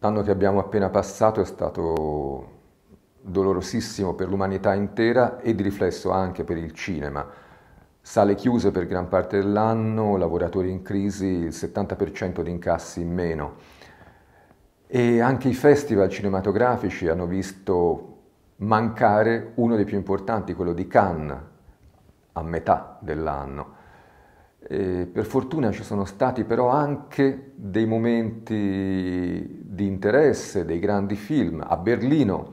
L'anno che abbiamo appena passato è stato dolorosissimo per l'umanità intera e di riflesso anche per il cinema. Sale chiuse per gran parte dell'anno, lavoratori in crisi, il 70% di incassi in meno. E anche i festival cinematografici hanno visto mancare uno dei più importanti, quello di Cannes, a metà dell'anno. per fortuna ci sono stati però anche dei momenti di interesse dei grandi film. A Berlino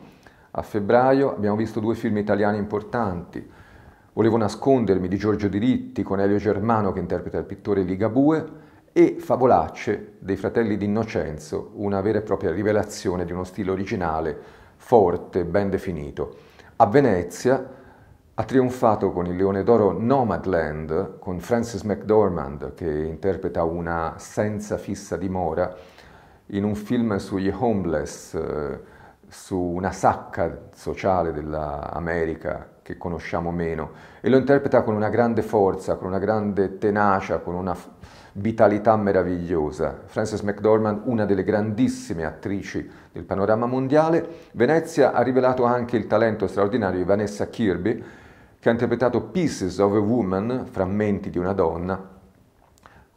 a febbraio abbiamo visto due film italiani importanti. Volevo nascondermi di Giorgio Diritti con Elio Germano che interpreta il pittore Ligabue e Favolacce dei fratelli di Innocenzo, una vera e propria rivelazione di uno stile originale, forte, ben definito. A Venezia ha trionfato con il Leone d'Oro Nomadland, con Frances McDormand che interpreta una senza fissa dimora, in un film sugli homeless, eh, su una sacca sociale dell'America che conosciamo meno e lo interpreta con una grande forza, con una grande tenacia, con una vitalità meravigliosa. Frances McDormand, una delle grandissime attrici del panorama mondiale, Venezia ha rivelato anche il talento straordinario di Vanessa Kirby che ha interpretato Pieces of a Woman, frammenti di una donna,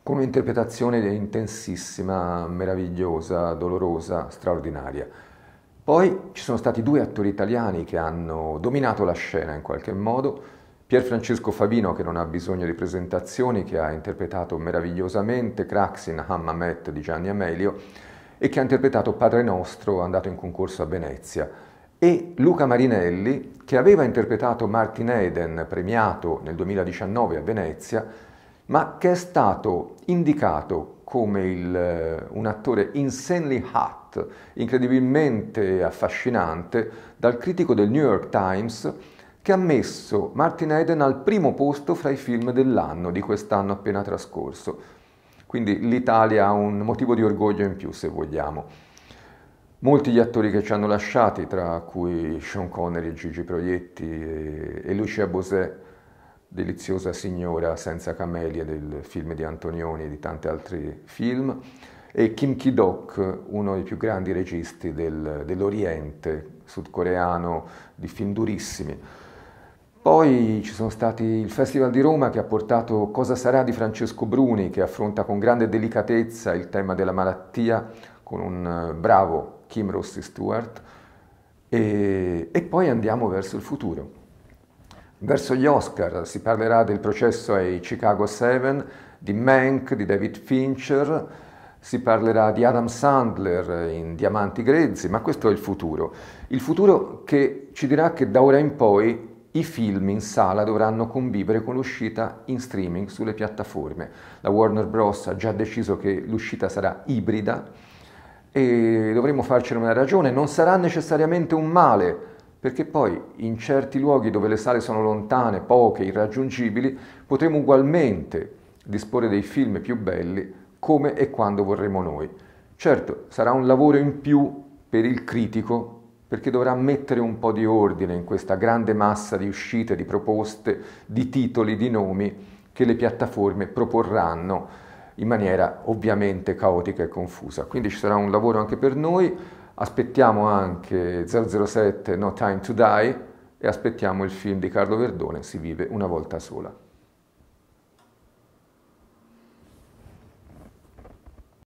con un'interpretazione intensissima, meravigliosa, dolorosa, straordinaria. Poi ci sono stati due attori italiani che hanno dominato la scena in qualche modo, Pier Francesco Fabino che non ha bisogno di presentazioni, che ha interpretato meravigliosamente Craxin Hammamet di Gianni Amelio e che ha interpretato Padre Nostro andato in concorso a Venezia e Luca Marinelli che aveva interpretato Martin Eden premiato nel 2019 a Venezia ma che è stato indicato come il, eh, un attore insanely hot, incredibilmente affascinante, dal critico del New York Times che ha messo Martin Eden al primo posto fra i film dell'anno, di quest'anno appena trascorso. Quindi l'Italia ha un motivo di orgoglio in più, se vogliamo. Molti gli attori che ci hanno lasciati, tra cui Sean Connery, Gigi Proietti e Lucia Bosè, deliziosa signora senza camelie del film di Antonioni e di tanti altri film, e Kim Ki-dok, uno dei più grandi registi del, dell'Oriente sudcoreano di film durissimi. Poi ci sono stati il Festival di Roma che ha portato Cosa sarà di Francesco Bruni che affronta con grande delicatezza il tema della malattia con un eh, bravo Kim Rossi Stewart e, e poi andiamo verso il futuro. Verso gli Oscar si parlerà del processo ai Chicago 7, di Mank, di David Fincher, si parlerà di Adam Sandler in Diamanti Grezzi, ma questo è il futuro. Il futuro che ci dirà che da ora in poi i film in sala dovranno convivere con l'uscita in streaming sulle piattaforme. La Warner Bros. ha già deciso che l'uscita sarà ibrida e dovremo farcene una ragione. Non sarà necessariamente un male perché poi in certi luoghi dove le sale sono lontane, poche, irraggiungibili, potremo ugualmente disporre dei film più belli come e quando vorremmo noi. Certo, sarà un lavoro in più per il critico perché dovrà mettere un po' di ordine in questa grande massa di uscite, di proposte, di titoli, di nomi che le piattaforme proporranno in maniera ovviamente caotica e confusa. Quindi ci sarà un lavoro anche per noi aspettiamo anche 007 No Time to Die e aspettiamo il film di Carlo Verdone, Si vive una volta sola.